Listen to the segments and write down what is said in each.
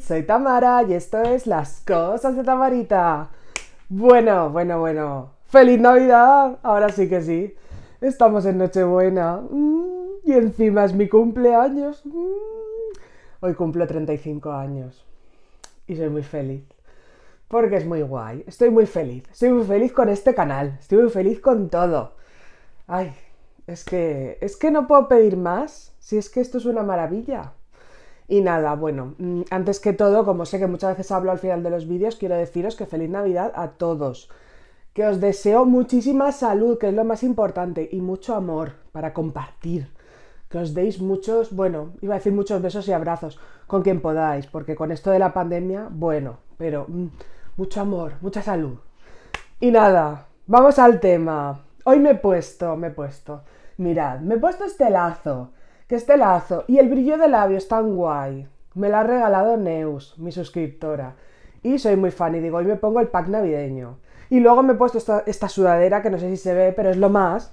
soy Tamara y esto es Las Cosas de Tamarita. Bueno, bueno, bueno. ¡Feliz Navidad! Ahora sí que sí. Estamos en Nochebuena. Mm, y encima es mi cumpleaños. Mm. Hoy cumplo 35 años. Y soy muy feliz. Porque es muy guay. Estoy muy feliz. Estoy muy feliz con este canal. Estoy muy feliz con todo. Ay, es que. Es que no puedo pedir más. Si es que esto es una maravilla. Y nada, bueno, mm, antes que todo, como sé que muchas veces hablo al final de los vídeos, quiero deciros que feliz Navidad a todos. Que os deseo muchísima salud, que es lo más importante, y mucho amor para compartir. Que os deis muchos, bueno, iba a decir muchos besos y abrazos con quien podáis, porque con esto de la pandemia, bueno, pero mm, mucho amor, mucha salud. Y nada, vamos al tema. Hoy me he puesto, me he puesto. Mirad, me he puesto este lazo que este lazo y el brillo de labios tan guay. Me lo ha regalado Neus, mi suscriptora. Y soy muy fan y digo, hoy me pongo el pack navideño. Y luego me he puesto esta, sudadera, que no sé si se ve, pero es lo más,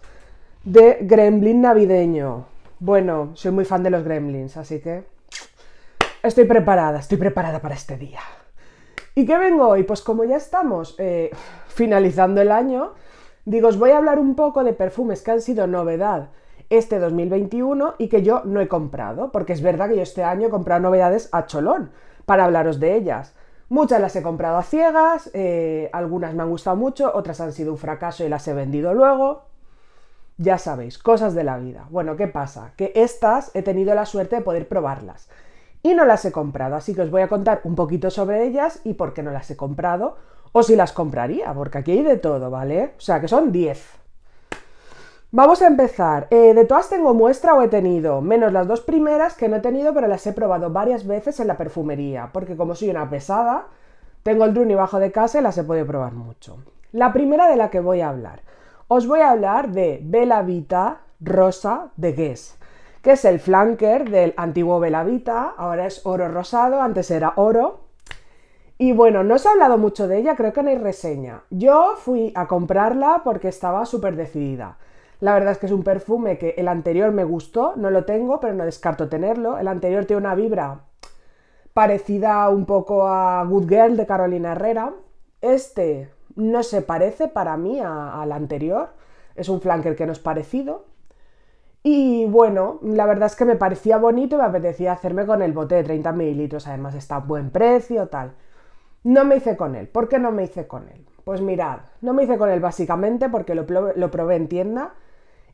de gremlin navideño. Bueno, soy muy fan de los gremlins, así que estoy preparada, estoy preparada para este día. ¿Y qué vengo hoy? Pues como ya estamos eh, finalizando el año, digo, os voy a hablar un poco de perfumes que han sido novedad este 2021 y que yo no he comprado, porque es verdad que yo este año he comprado novedades a cholón para hablaros de ellas. Muchas las he comprado a ciegas, eh, algunas me han gustado mucho, otras han sido un fracaso y las he vendido luego. Ya sabéis, cosas de la vida. Bueno, ¿qué pasa? Que estas he tenido la suerte de poder probarlas y no las he comprado, así que os voy a contar un poquito sobre ellas y por qué no las he comprado o si las compraría, porque aquí hay de todo, ¿vale? O sea, que son 10. Vamos a empezar. Eh, de todas tengo muestra o he tenido, menos las dos primeras que no he tenido, pero las he probado varias veces en la perfumería, porque como soy una pesada, tengo el y bajo de casa y las he podido probar mucho. La primera de la que voy a hablar. Os voy a hablar de Bella Rosa de Guess, que es el flanker del antiguo Bella ahora es oro rosado, antes era oro. Y bueno, no os he hablado mucho de ella, creo que no hay reseña. Yo fui a comprarla porque estaba súper decidida. La verdad es que es un perfume que el anterior me gustó, no lo tengo, pero no descarto tenerlo. El anterior tiene una vibra parecida un poco a Good Girl de Carolina Herrera. Este no se parece para mí al anterior, es un flanker que no es parecido. Y bueno, la verdad es que me parecía bonito y me apetecía hacerme con el bote de 30 mililitros, además está a buen precio, tal. No me hice con él. ¿Por qué no me hice con él? Pues mirad, no me hice con él básicamente porque lo, lo probé en tienda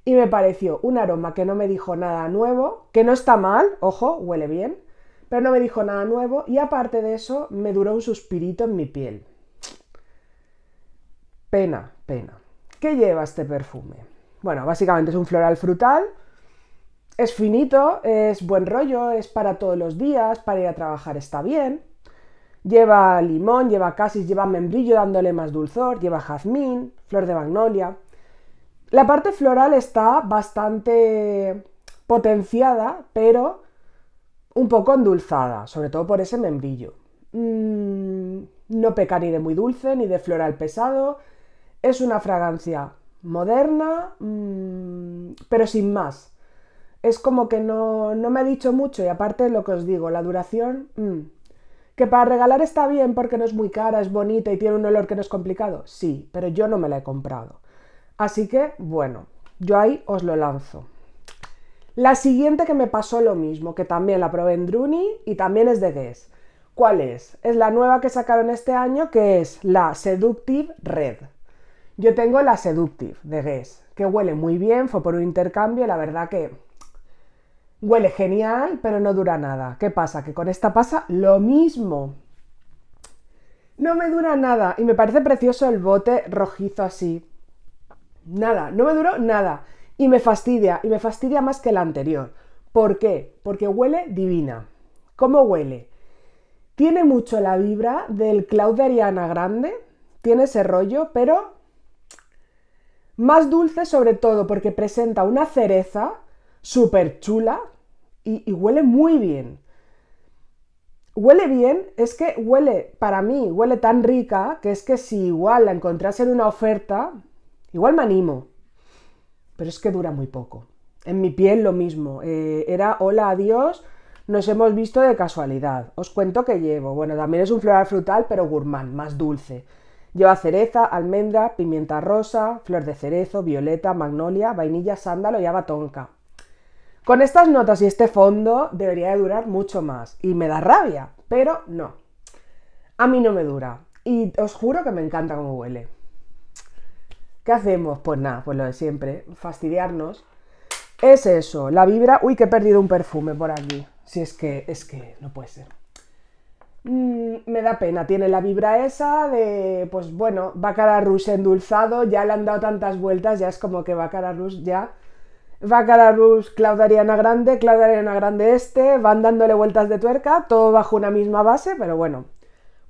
y me pareció un aroma que no me dijo nada nuevo, que no está mal, ojo, huele bien, pero no me dijo nada nuevo y aparte de eso me duró un suspirito en mi piel. Pena, pena. ¿Qué lleva este perfume? Bueno, básicamente es un floral frutal, es finito, es buen rollo, es para todos los días, para ir a trabajar está bien. Lleva limón, lleva casis, lleva membrillo dándole más dulzor, lleva jazmín, flor de magnolia. La parte floral está bastante potenciada, pero un poco endulzada, sobre todo por ese membrillo. Mm, no peca ni de muy dulce ni de floral pesado. Es una fragancia moderna, mm, pero sin más. Es como que no, no, me ha dicho mucho y aparte lo que os digo, la duración, mm. que para regalar está bien porque no es muy cara, es bonita y tiene un olor que no es complicado. Sí, pero yo no me la he comprado. Así que, bueno, yo ahí os lo lanzo. La siguiente que me pasó lo mismo, que también la probé en Druni y también es de Guess. ¿Cuál es? Es la nueva que sacaron este año, que es la Seductive Red. Yo tengo la Seductive de Guess, que huele muy bien, fue por un intercambio, la verdad que huele genial, pero no dura nada. ¿Qué pasa? Que con esta pasa lo mismo. No me dura nada y me parece precioso el bote rojizo así nada, no me duró nada. Y me fastidia, y me fastidia más que la anterior. ¿Por qué? Porque huele divina. ¿Cómo huele? Tiene mucho la vibra del Cloud Ariana Grande, tiene ese rollo, pero más dulce sobre todo porque presenta una cereza súper chula y, y huele muy bien. Huele bien, es que huele, para mí, huele tan rica que es que si igual la encontrase en una oferta, Igual me animo, pero es que dura muy poco. En mi piel lo mismo. Eh, era hola, adiós, nos hemos visto de casualidad. Os cuento que llevo. Bueno, también es un floral frutal, pero gourmand, más dulce. Lleva cereza, almendra, pimienta rosa, flor de cerezo, violeta, magnolia, vainilla, sándalo y abatonca. Con estas notas y este fondo debería de durar mucho más. Y me da rabia, pero no. A mí no me dura. Y os juro que me encanta cómo huele. ¿Qué hacemos? Pues nada, pues lo de siempre, fastidiarnos. Es eso, la vibra... Uy, que he perdido un perfume por aquí. Si es que, es que no puede ser. Mm, me da pena, tiene la vibra esa de, pues bueno, Baccarat Rouge endulzado, ya le han dado tantas vueltas, ya es como que Baccarat Rouge ya... Baccarat Rouge, Claudia Ariana Grande, Claudia Grande este, van dándole vueltas de tuerca, todo bajo una misma base, pero bueno,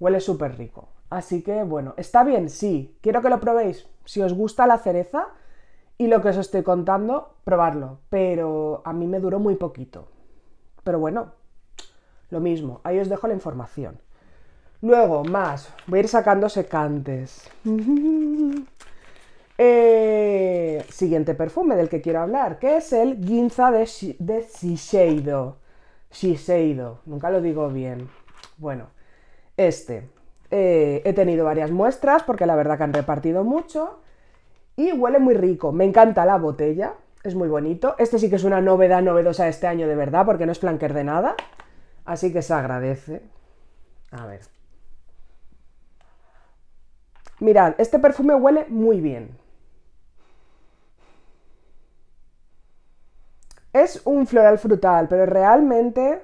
huele súper rico. Así que bueno, ¿está bien? Sí. ¿Quiero que lo probéis? si os gusta la cereza y lo que os estoy contando, probarlo. Pero a mí me duró muy poquito. Pero bueno, lo mismo, ahí os dejo la información. Luego, más, voy a ir sacando secantes. Eh, siguiente perfume del que quiero hablar, que es el Ginza de, de Shiseido. Shiseido, nunca lo digo bien. Bueno, este. Eh, he tenido varias muestras porque la verdad que han repartido mucho. Y huele muy rico. Me encanta la botella. Es muy bonito. Este sí que es una novedad novedosa este año de verdad porque no es flanker de nada. Así que se agradece. A ver. Mirad, este perfume huele muy bien. Es un floral frutal, pero realmente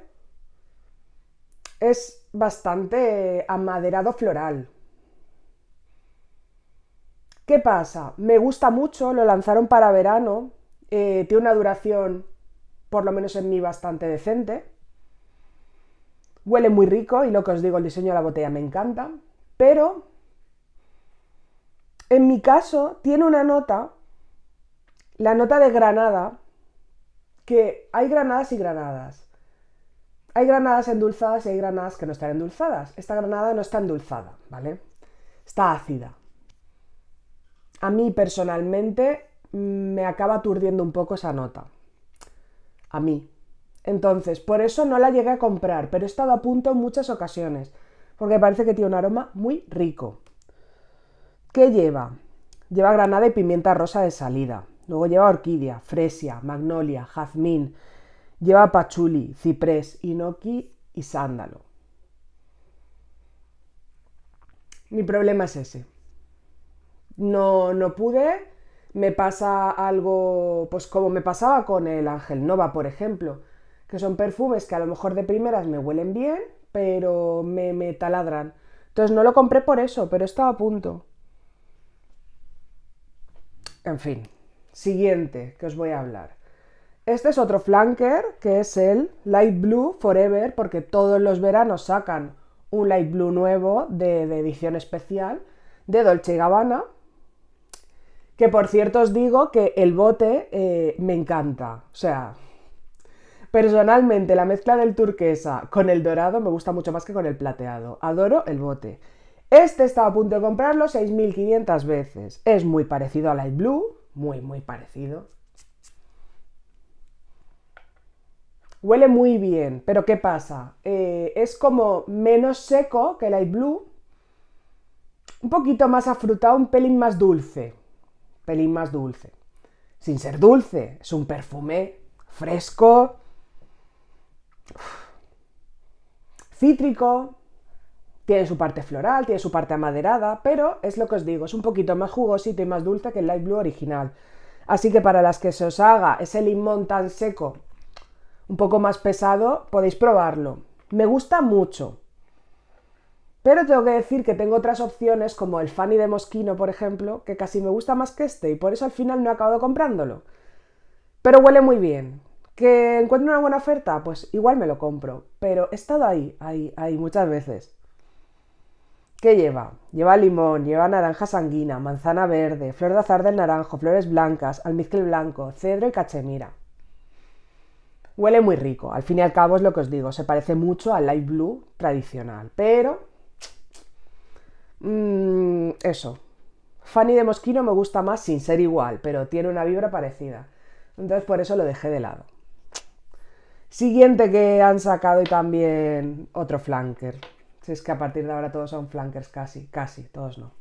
es bastante eh, amaderado floral. ¿Qué pasa? Me gusta mucho, lo lanzaron para verano, eh, tiene una duración, por lo menos en mí, bastante decente. Huele muy rico y lo que os digo, el diseño de la botella me encanta, pero en mi caso tiene una nota, la nota de granada, que hay granadas y granadas. Hay granadas endulzadas y hay granadas que no están endulzadas. Esta granada no está endulzada, ¿vale? Está ácida. A mí personalmente mm, me acaba aturdiendo un poco esa nota. A mí. Entonces, por eso no la llegué a comprar, pero he estado a punto en muchas ocasiones, porque parece que tiene un aroma muy rico. ¿Qué lleva? Lleva granada y pimienta rosa de salida. Luego lleva orquídea, fresia, magnolia, jazmín, Lleva pachuli, ciprés, inoki y sándalo. Mi problema es ese. No, no pude, me pasa algo, pues como me pasaba con el Ángel Nova, por ejemplo, que son perfumes que a lo mejor de primeras me huelen bien, pero me, me taladran. Entonces no lo compré por eso, pero estaba a punto. En fin, siguiente que os voy a hablar. Este es otro flanker, que es el Light Blue Forever, porque todos los veranos sacan un Light Blue nuevo de, edición especial de Dolce Gabbana. Que por cierto os digo que el bote eh, me encanta. O sea, personalmente la mezcla del turquesa con el dorado me gusta mucho más que con el plateado. Adoro el bote. Este estaba a punto de comprarlo 6.500 veces. Es muy parecido a Light Blue, muy, muy parecido. Huele muy bien, pero ¿qué pasa? Eh, es como menos seco que el Light Blue, un poquito más afrutado, un pelín más dulce. Pelín más dulce. Sin ser dulce, es un perfume fresco, cítrico, tiene su parte floral, tiene su parte amaderada, pero es lo que os digo, es un poquito más jugosito y más dulce que el Light Blue original. Así que para las que se os haga ese limón tan seco un poco más pesado, podéis probarlo. Me gusta mucho. Pero tengo que decir que tengo otras opciones como el Fanny de Mosquino, por ejemplo, que casi me gusta más que este y por eso al final no he acabado comprándolo. Pero huele muy bien. ¿Que encuentro una buena oferta? Pues igual me lo compro. Pero he estado ahí, ahí, ahí muchas veces. ¿Qué lleva? Lleva limón, lleva naranja sanguina, manzana verde, flor de azar del naranjo, flores blancas, almizcle blanco, cedro y cachemira. Huele muy rico, al fin y al cabo es lo que os digo, se parece mucho al light blue tradicional, pero... Mm, eso. Fanny de Mosquino me gusta más sin ser igual, pero tiene una vibra parecida. Entonces por eso lo dejé de lado. Siguiente que han sacado y también otro flanker. Si es que a partir de ahora todos son flankers casi, casi, todos no.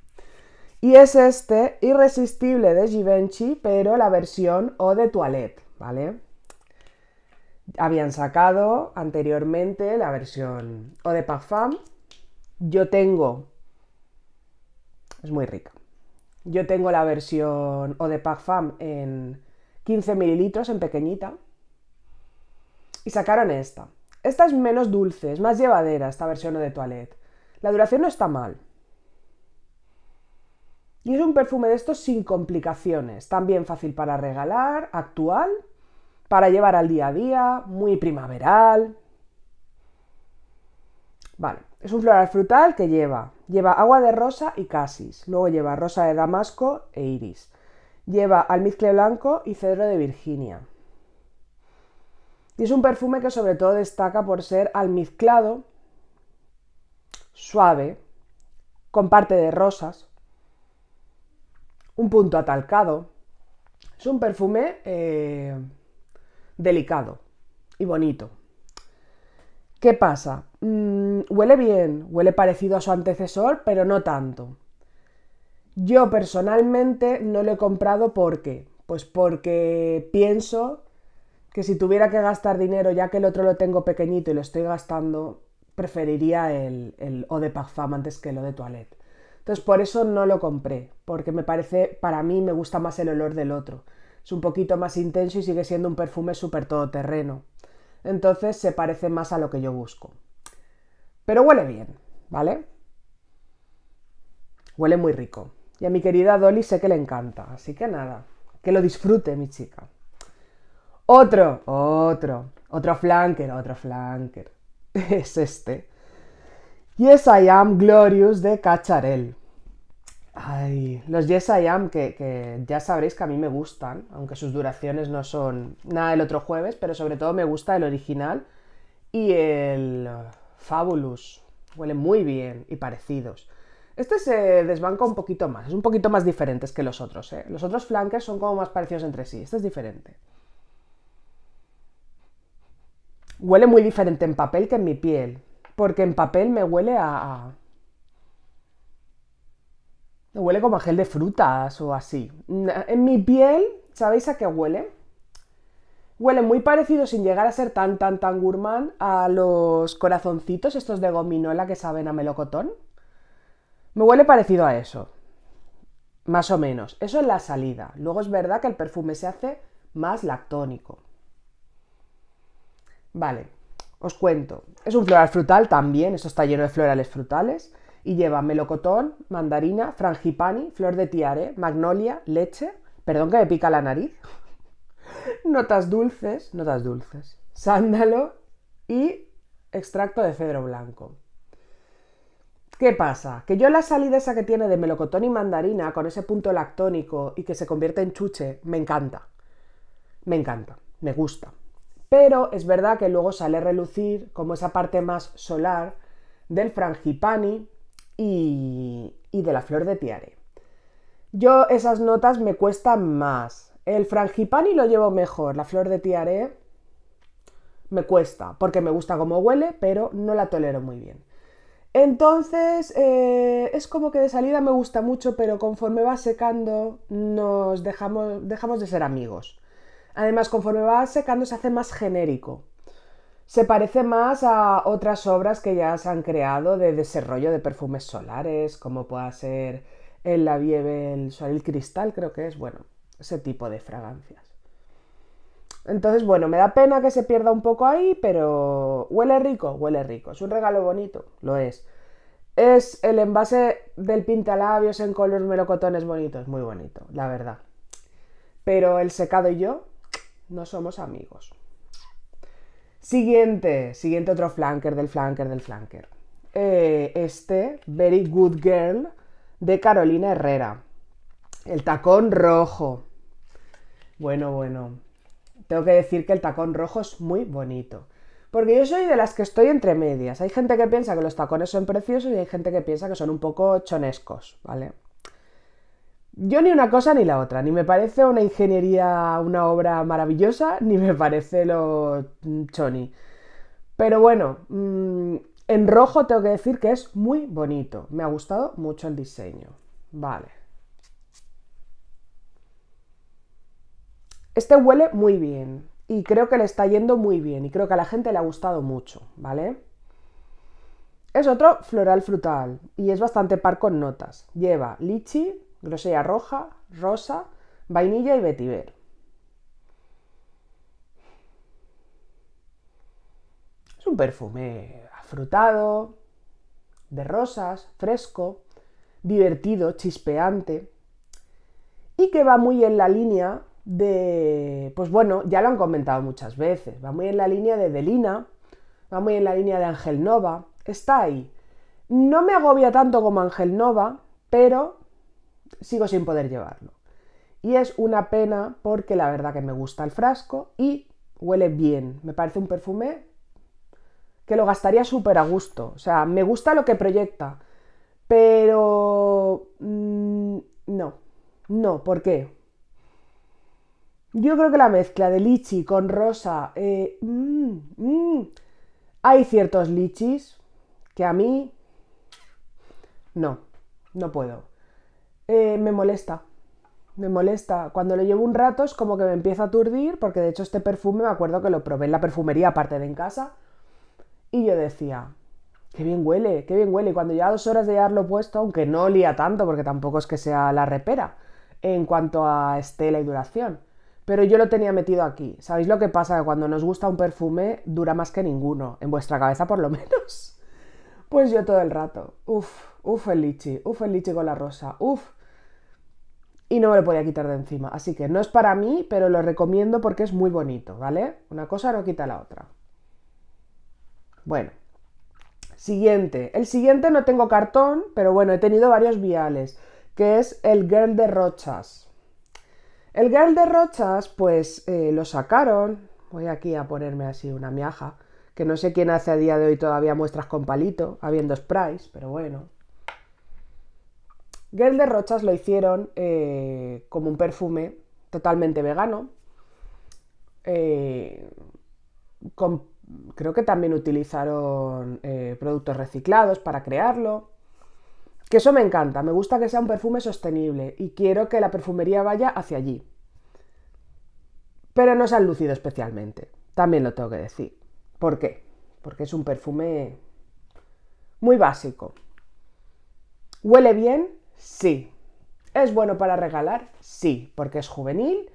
Y es este, Irresistible de Givenchy, pero la versión O de Toilette, ¿vale? habían sacado anteriormente la versión o de Parfum. Yo tengo. Es muy rica. Yo tengo la versión o de Parfum en 15 mililitros, en pequeñita. Y sacaron esta. Esta es menos dulce, es más llevadera esta versión o de Toilette. La duración no está mal. Y es un perfume de estos sin complicaciones. También fácil para regalar, actual para llevar al día a día, muy primaveral. Vale, es un floral frutal que lleva, lleva agua de rosa y casis, luego lleva rosa de damasco e iris, lleva almizcle blanco y cedro de Virginia. Y es un perfume que sobre todo destaca por ser almizclado, suave, con parte de rosas, un punto atalcado. Es un perfume eh, delicado y bonito. ¿Qué pasa? Mm, huele bien, huele parecido a su antecesor, pero no tanto. Yo personalmente no lo he comprado porque, pues porque pienso que si tuviera que gastar dinero, ya que el otro lo tengo pequeñito y lo estoy gastando, preferiría el, el de parfum antes que el o de toilette. Entonces por eso no lo compré, porque me parece, para mí me gusta más el olor del otro es un poquito más intenso y sigue siendo un perfume súper todoterreno. Entonces se parece más a lo que yo busco. Pero huele bien, ¿vale? Huele muy rico. Y a mi querida Dolly sé que le encanta, así que nada, que lo disfrute mi chica. Otro, otro, otro flanker, otro flanker. Es este. Yes, I am glorious de Cacharel. Ay, los Yes I Am, que, ya sabréis que a mí me gustan, aunque sus duraciones no son nada del otro jueves, pero sobre todo me gusta el original y el uh, Fabulous. Huelen muy bien y parecidos. Este se desbanca un poquito más, es un poquito más diferente que los otros. ¿eh? Los otros flankers son como más parecidos entre sí, este es diferente. Huele muy diferente en papel que en mi piel, porque en papel me huele a Huele como a gel de frutas o así. Mm, en mi piel, ¿sabéis a qué huele? Huele muy parecido, sin llegar a ser tan, tan, tan gourmand, a los corazoncitos estos de gominola que saben a melocotón. Me huele parecido a eso. Más o menos. Eso es la salida. Luego es verdad que el perfume se hace más lactónico. Vale, os cuento. Es un floral frutal también, esto está lleno de florales frutales y lleva melocotón, mandarina, frangipani, flor de tiare, magnolia, leche, perdón que me pica la nariz, notas dulces, notas dulces, sándalo y extracto de cedro blanco. ¿Qué pasa? Que yo la salida esa que tiene de melocotón y mandarina con ese punto lactónico y que se convierte en chuche, me encanta. Me encanta, me gusta. Pero es verdad que luego sale a relucir como esa parte más solar del frangipani, y, de la flor de tiare. Yo esas notas me cuestan más. El frangipani lo llevo mejor, la flor de tiare me cuesta, porque me gusta como huele, pero no la tolero muy bien. Entonces, eh, es como que de salida me gusta mucho, pero conforme va secando, nos dejamos, dejamos de ser amigos. Además, conforme va secando, se hace más genérico. Se parece más a otras obras que ya se han creado de desarrollo de perfumes solares, como pueda ser el labieve, el solil cristal, creo que es, bueno, ese tipo de fragancias. Entonces, bueno, me da pena que se pierda un poco ahí, pero huele rico, huele rico. Es un regalo bonito, lo es. Es el envase del pintalabios en color melocotones bonitos, muy bonito, la verdad. Pero el secado y yo no somos amigos. Siguiente, siguiente otro flanker del flanker del flanker. Eh, este, Very Good Girl, de Carolina Herrera. El tacón rojo. Bueno, bueno. Tengo que decir que el tacón rojo es muy bonito. Porque yo soy de las que estoy entre medias. Hay gente que piensa que los tacones son preciosos y hay gente que piensa que son un poco chonescos, ¿vale? Yo ni una cosa ni la otra, ni me parece una ingeniería, una obra maravillosa, ni me parece lo mm, choni. Pero bueno, mm, en rojo tengo que decir que es muy bonito, me ha gustado mucho el diseño. Vale. Este huele muy bien y creo que le está yendo muy bien y creo que a la gente le ha gustado mucho, ¿vale? Es otro floral frutal y es bastante par con notas. Lleva lichi, grosella roja, rosa, vainilla y vetiver. Es un perfume afrutado, de rosas, fresco, divertido, chispeante y que va muy en la línea de, pues bueno, ya lo han comentado muchas veces, va muy en la línea de Delina, va muy en la línea de Ángel Nova, está ahí. No me agobia tanto como Ángel Nova, pero sigo sin poder llevarlo. Y es una pena porque la verdad que me gusta el frasco y huele bien. Me parece un perfume que lo gastaría súper a gusto. O sea, me gusta lo que proyecta, pero mm, no, no, ¿por qué? Yo creo que la mezcla de lichi con rosa, eh, mm, mm. hay ciertos lichis que a mí no, no puedo. Eh, me molesta. Me molesta. Cuando lo llevo un rato es como que me empieza a aturdir, porque de hecho este perfume me acuerdo que lo probé en la perfumería aparte de en casa. Y yo decía, qué bien huele, qué bien huele. Y cuando ya dos horas de llevarlo puesto, aunque no olía tanto, porque tampoco es que sea la repera en cuanto a estela y duración. Pero yo lo tenía metido aquí. ¿Sabéis lo que pasa? Que cuando nos gusta un perfume dura más que ninguno, en vuestra cabeza por lo menos. Pues yo todo el rato, uff, uff el lichi, uff el lichi con la rosa, uff. Y no me lo podía quitar de encima. Así que no es para mí, pero lo recomiendo porque es muy bonito, ¿vale? Una cosa no quita la otra. Bueno, siguiente. El siguiente no tengo cartón, pero bueno, he tenido varios viales, que es el Girl de Rochas. El Girl de Rochas, pues eh, lo sacaron. Voy aquí a ponerme así una miaja que no sé quién hace a día de hoy todavía muestras con palito, habiendo sprays, pero bueno. Girl de Rochas lo hicieron eh, como un perfume totalmente vegano, eh, creo que también utilizaron eh, productos reciclados para crearlo. Que eso me encanta, me gusta que sea un perfume sostenible y quiero que la perfumería vaya hacia allí. Pero no se han lucido especialmente, también lo tengo que decir. ¿Por qué? Porque es un perfume muy básico. ¿Huele bien? Sí. ¿Es bueno para regalar? Sí, porque es juvenil,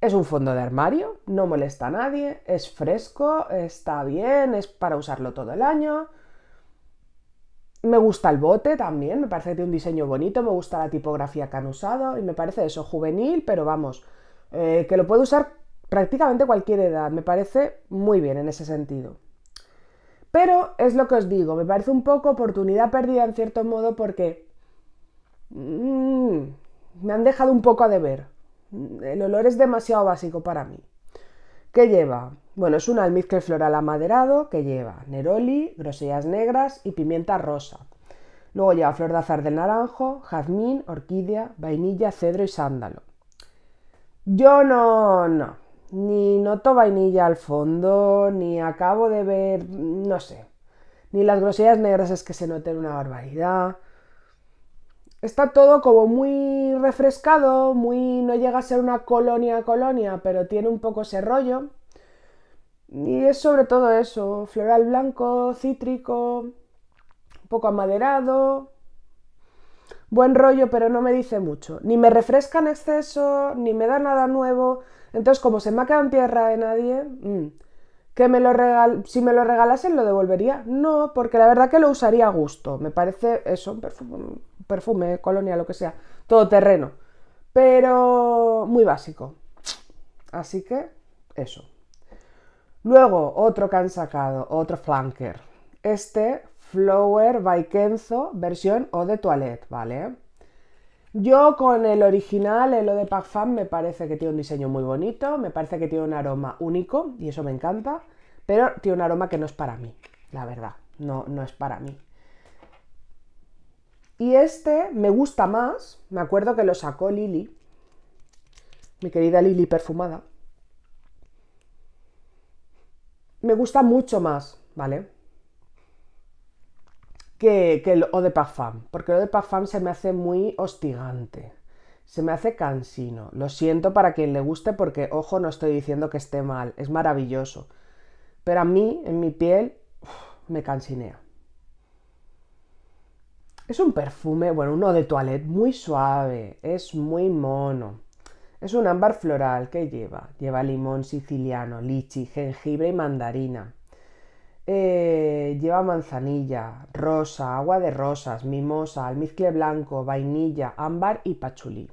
es un fondo de armario, no molesta a nadie, es fresco, está bien, es para usarlo todo el año. Me gusta el bote también, me parece que tiene un diseño bonito, me gusta la tipografía que han usado y me parece eso juvenil, pero vamos, eh, que lo puede usar prácticamente cualquier edad. Me parece muy bien en ese sentido. Pero es lo que os digo, me parece un poco oportunidad perdida en cierto modo porque mm, me han dejado un poco a deber. El olor es demasiado básico para mí. ¿Qué lleva? Bueno, es un almizcle floral amaderado que lleva neroli, grosellas negras y pimienta rosa. Luego lleva flor de azar de naranjo, jazmín, orquídea, vainilla, cedro y sándalo. Yo no, no, ni noto vainilla al fondo, ni acabo de ver, no sé. Ni las groserías negras es que se noten una barbaridad. Está todo como muy refrescado, muy no llega a ser una colonia colonia, pero tiene un poco ese rollo. Y es sobre todo eso, floral blanco, cítrico, un poco amaderado, buen rollo, pero no me dice mucho. Ni me refresca en exceso, ni me da nada nuevo. Entonces, como se me ha quedado en tierra de nadie, mm, que me lo regal si me lo regalasen lo devolvería. No, porque la verdad que lo usaría a gusto. Me parece eso, un perfume, colonia, lo que sea, todo terreno. Pero muy básico. Así que eso. Luego, otro que han sacado, otro flanker. Este Flower by Kenzo, versión o de toilette, ¿vale? Yo con el original, el O de Parfum, me parece que tiene un diseño muy bonito, me parece que tiene un aroma único, y eso me encanta, pero tiene un aroma que no es para mí, la verdad, no, no es para mí. Y este me gusta más, me acuerdo que lo sacó Lili, mi querida Lili perfumada. Me gusta mucho más, ¿vale? que, el eau de parfum, porque el eau de parfum se me hace muy hostigante, se me hace cansino. Lo siento para quien le guste porque, ojo, no estoy diciendo que esté mal, es maravilloso. Pero a mí, en mi piel, me cansinea. Es un perfume, bueno, uno de toilette muy suave, es muy mono. Es un ámbar floral que lleva. Lleva limón siciliano, lichi, jengibre y mandarina. Eh, lleva manzanilla, rosa, agua de rosas, mimosa, almizcle blanco, vainilla, ámbar y pachulí.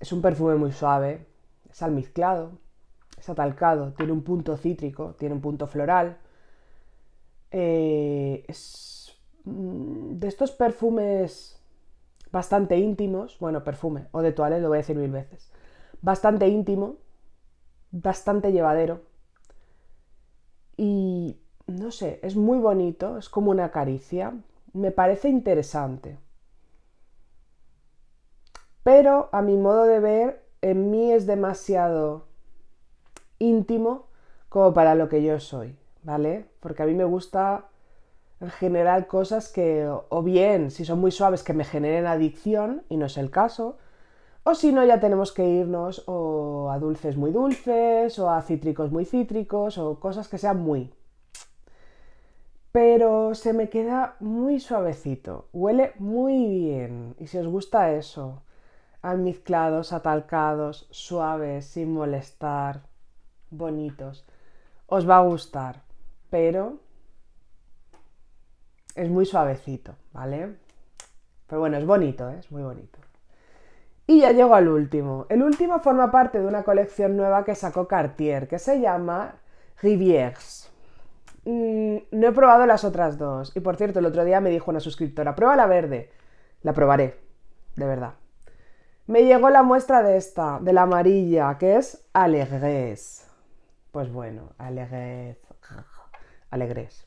Es un perfume muy suave, es almizclado, es atalcado, tiene un punto cítrico, tiene un punto floral. Eh, es mm, de estos perfumes bastante íntimos, bueno, perfume o de toalé, lo voy a decir mil veces, bastante íntimo, bastante llevadero, y no sé, es muy bonito, es como una caricia, me parece interesante. Pero a mi modo de ver, en mí es demasiado íntimo como para lo que yo soy, ¿vale? Porque a mí me gusta en general cosas que, o bien, si son muy suaves, que me generen adicción, y no es el caso, o si no, ya tenemos que irnos o a dulces muy dulces, o a cítricos muy cítricos, o cosas que sean muy. Pero se me queda muy suavecito, huele muy bien. Y si os gusta eso, almizclados, atalcados, suaves, sin molestar, bonitos, os va a gustar. Pero es muy suavecito, ¿vale? Pero bueno, es bonito, ¿eh? es muy bonito. Y ya llego al último. El último forma parte de una colección nueva que sacó Cartier, que se llama Rivières. Mm, no he probado las otras dos. Y por cierto, el otro día me dijo una suscriptora, prueba la verde. La probaré, de verdad. Me llegó la muestra de esta, de la amarilla, que es Alegres. Pues bueno, Alegres. Alegres.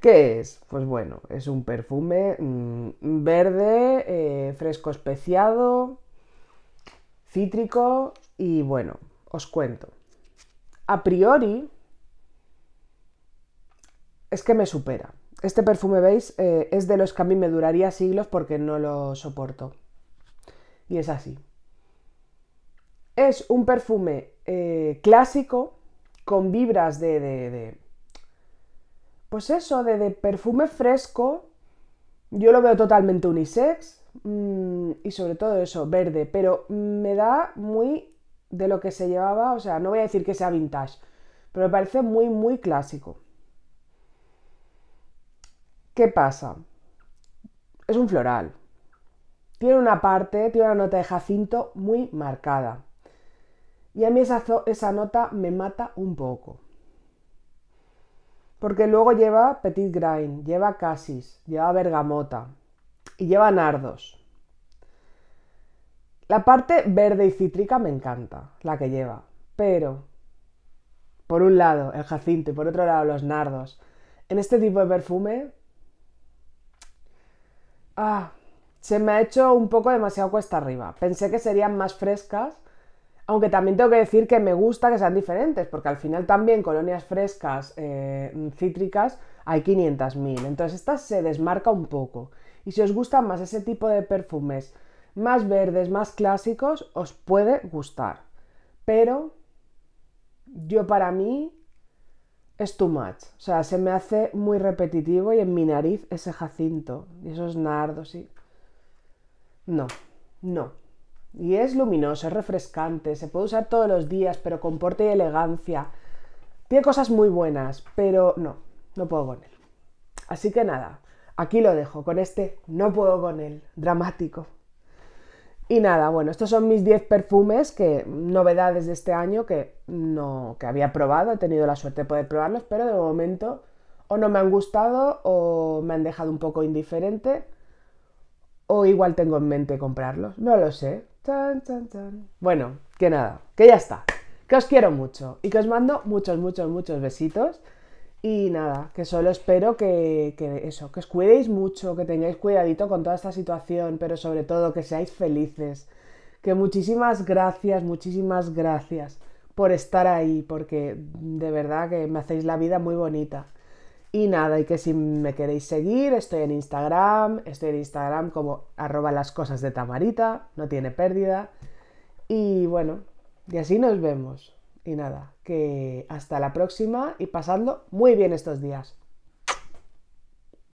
¿Qué es? Pues bueno, es un perfume mm, verde, eh, fresco especiado, cítrico y bueno, os cuento. A priori, es que me supera. Este perfume, veis, eh, es de los que a mí me duraría siglos porque no lo soporto. Y es así. Es un perfume eh, clásico con vibras de pues eso, de, perfume fresco, yo lo veo totalmente unisex mm, y sobre todo eso, verde, pero me da muy de lo que se llevaba, o sea, no voy a decir que sea vintage, pero me parece muy, muy clásico. ¿Qué pasa? Es un floral. Tiene una parte, tiene una nota de jacinto muy marcada. Y a mí esa nota me mata un poco. Porque luego lleva petit grain, lleva casis, lleva bergamota y lleva nardos. La parte verde y cítrica me encanta, la que lleva. Pero, por un lado, el jacinto y por otro lado, los nardos. En este tipo de perfume... Ah, se me ha hecho un poco demasiado cuesta arriba. Pensé que serían más frescas aunque también tengo que decir que me gusta que sean diferentes, porque al final también colonias frescas eh, cítricas hay 500.000. Entonces esta se desmarca un poco. Y si os gustan más ese tipo de perfumes más verdes, más clásicos, os puede gustar. Pero yo para mí es too much. O sea, se me hace muy repetitivo y en mi nariz ese jacinto y esos nardos y... No, no, y es luminoso, es refrescante, se puede usar todos los días, pero con porte y elegancia. Tiene cosas muy buenas, pero no, no puedo con él. Así que nada, aquí lo dejo con este no puedo con él, dramático. Y nada, bueno, estos son mis 10 perfumes, que novedades de este año que no que había probado, he tenido la suerte de poder probarlos, pero de momento o no me han gustado o me han dejado un poco indiferente o igual tengo en mente comprarlos, no lo sé. Bueno, que nada, que ya está. Que os quiero mucho y que os mando muchos, muchos, muchos besitos. Y nada, que solo espero que, que, eso, que os cuidéis mucho, que tengáis cuidadito con toda esta situación, pero sobre todo que seáis felices. Que muchísimas gracias, muchísimas gracias por estar ahí, porque de verdad que me hacéis la vida muy bonita. Y nada, y que si me queréis seguir, estoy en Instagram, estoy en Instagram como arroba las cosas de Tamarita, no tiene pérdida. Y bueno, y así nos vemos. Y nada, que hasta la próxima y pasando muy bien estos días.